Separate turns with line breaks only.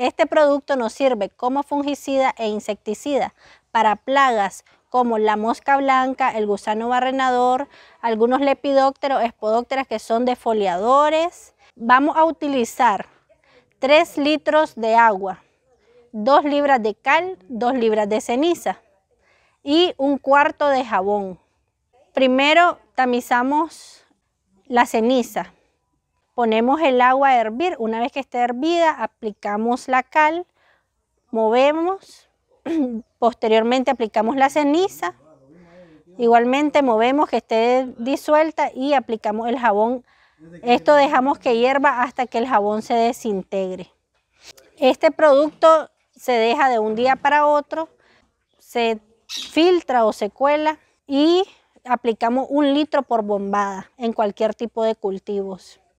Este producto nos sirve como fungicida e insecticida para plagas como la mosca blanca, el gusano barrenador, algunos lepidópteros, espodócteras que son defoliadores. Vamos a utilizar 3 litros de agua, 2 libras de cal, 2 libras de ceniza y un cuarto de jabón. Primero tamizamos la ceniza. Ponemos el agua a hervir. Una vez que esté hervida, aplicamos la cal, movemos. Posteriormente aplicamos la ceniza. Igualmente movemos que esté disuelta y aplicamos el jabón. Esto dejamos que hierva hasta que el jabón se desintegre. Este producto se deja de un día para otro, se filtra o se cuela y aplicamos un litro por bombada en cualquier tipo de cultivos.